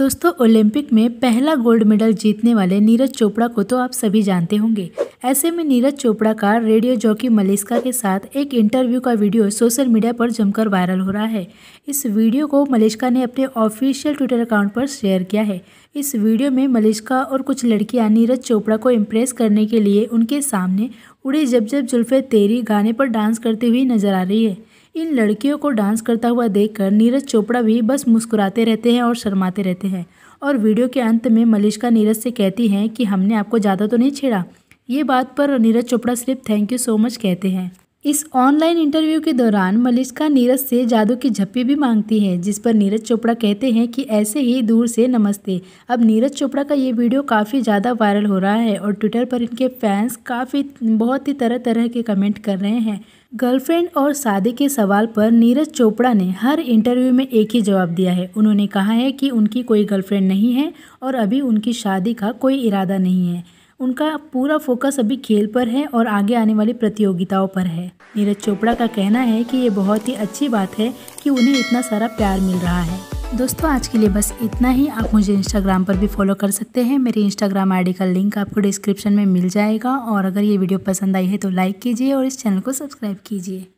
दोस्तों ओलंपिक में पहला गोल्ड मेडल जीतने वाले नीरज चोपड़ा को तो आप सभी जानते होंगे ऐसे में नीरज चोपड़ा का रेडियो जॉकी मलिस्का के साथ एक इंटरव्यू का वीडियो सोशल मीडिया पर जमकर वायरल हो रहा है इस वीडियो को मलिस्का ने अपने ऑफिशियल ट्विटर अकाउंट पर शेयर किया है इस वीडियो में मलिस्का और कुछ लड़कियां नीरज चोपड़ा को इम्प्रेस करने के लिए उनके सामने उड़े जब जब जुल्फे तेरी गाने पर डांस करती हुई नजर आ रही है इन लड़कियों को डांस करता हुआ देखकर नीरज चोपड़ा भी बस मुस्कुराते रहते हैं और शर्माते रहते हैं और वीडियो के अंत में मलिश्का नीरज से कहती हैं कि हमने आपको ज़्यादा तो नहीं छेड़ा ये बात पर नीरज चोपड़ा सिर्फ थैंक यू सो मच कहते हैं इस ऑनलाइन इंटरव्यू के दौरान मलिश्का नीरज से जादू की झप्पी भी मांगती है जिस पर नीरज चोपड़ा कहते हैं कि ऐसे ही दूर से नमस्ते अब नीरज चोपड़ा का ये वीडियो काफ़ी ज़्यादा वायरल हो रहा है और ट्विटर पर इनके फैंस काफ़ी बहुत ही तरह तरह के कमेंट कर रहे हैं गर्लफ्रेंड और शादी के सवाल पर नीरज चोपड़ा ने हर इंटरव्यू में एक ही जवाब दिया है उन्होंने कहा है कि उनकी कोई गर्लफ्रेंड नहीं है और अभी उनकी शादी का कोई इरादा नहीं है उनका पूरा फोकस अभी खेल पर है और आगे आने वाली प्रतियोगिताओं पर है नीरज चोपड़ा का कहना है कि ये बहुत ही अच्छी बात है कि उन्हें इतना सारा प्यार मिल रहा है दोस्तों आज के लिए बस इतना ही आप मुझे इंस्टाग्राम पर भी फॉलो कर सकते हैं मेरे इंस्टाग्राम आईडी का लिंक आपको डिस्क्रिप्शन में मिल जाएगा और अगर ये वीडियो पसंद आई है तो लाइक कीजिए और इस चैनल को सब्सक्राइब कीजिए